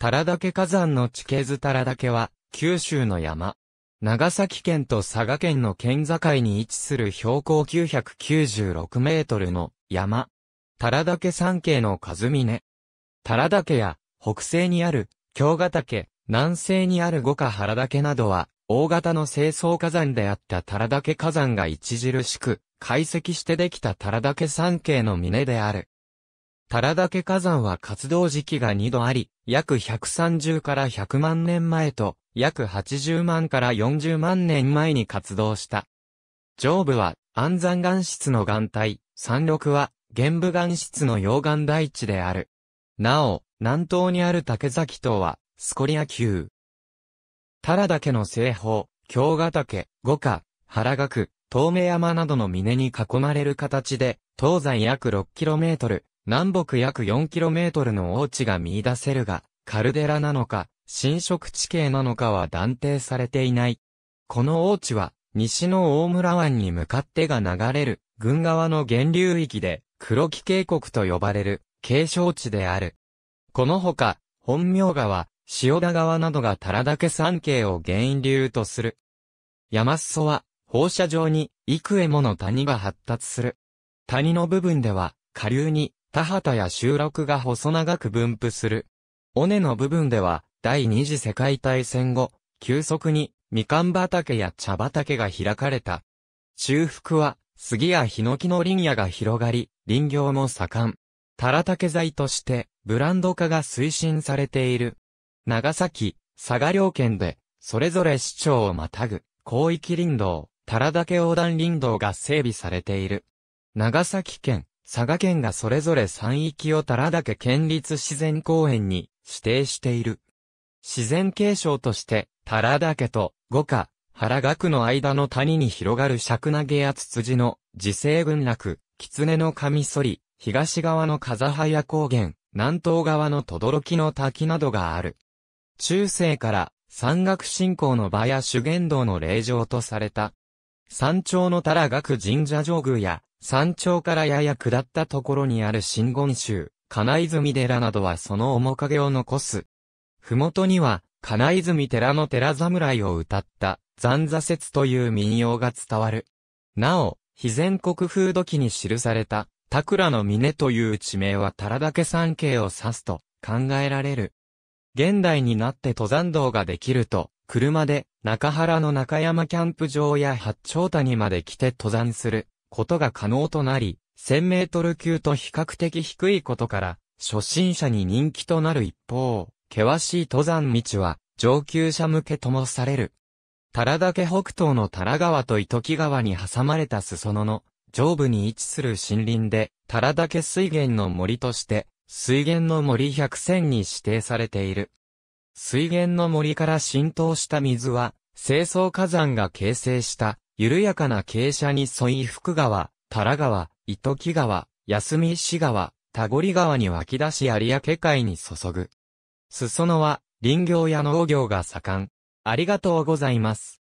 タラダケ火山の地形図タラダケは、九州の山。長崎県と佐賀県の県境に位置する標高996メートルの山。タラダケ山系の数峰。タラダケや、北西にある、京ヶ岳、南西にある五ヶ原岳などは、大型の清掃火山であったタラダケ火山が著しく、解析してできたタラダケ山系の峰である。タラダケ火山は活動時期が2度あり、約130から100万年前と、約80万から40万年前に活動した。上部は、安山岩質の岩体、山麓は、玄武岩質の溶岩大地である。なお、南東にある竹崎島は、スコリア級。タラダケの西方、京ヶ岳、五花、原岳、東明山などの峰に囲まれる形で、東西約6トル、南北約 4km の大地が見出せるが、カルデラなのか、侵食地形なのかは断定されていない。この大地は、西の大村湾に向かってが流れる、軍側の源流域で、黒木渓谷と呼ばれる、景勝地である。このほか、本名川、塩田川などが樽岳山系を源流とする。山裾は、放射状に、幾重もの谷が発達する。谷の部分では、下流に田畑や集落が細長く分布する。尾根の部分では、第二次世界大戦後、急速にみかん畑や茶畑が開かれた。中腹は、杉やヒノキの林野が広がり、林業も盛ん。タラ竹材として、ブランド化が推進されている。長崎、佐賀両県で、それぞれ市長をまたぐ、広域林道、タラ竹横断林道が整備されている。長崎県、佐賀県がそれぞれ山域を多良岳県立自然公園に指定している。自然継承として、多良岳と五家、原岳の間の谷に広がる尺投げやツツジの自生群落、狐のカミソリ、東側の風早高原、南東側の轟の滝などがある。中世から山岳信仰の場や修験道の霊場とされた。山頂の多良岳神社上宮や山頂からやや下ったところにある真言宗、金泉寺などはその面影を残す。ふもとには、金泉寺の寺侍を歌った、残座説という民謡が伝わる。なお、非全国風土記に記された、桜の峰という地名は田岳山系を指すと考えられる。現代になって登山道ができると、車で中原の中山キャンプ場や八丁谷まで来て登山することが可能となり、1000メートル級と比較的低いことから、初心者に人気となる一方、険しい登山道は、上級者向けともされる。タラ岳北東のタラ川と糸木川に挟まれた裾野の上部に位置する森林で、タラ岳水源の森として、水源の森100選に指定されている。水源の森から浸透した水は、清掃火山が形成した緩やかな傾斜に沿い福川、多良川、糸木川、安見石川、田堀川に湧き出し有明海に注ぐ。裾野は林業や農業が盛ん。ありがとうございます。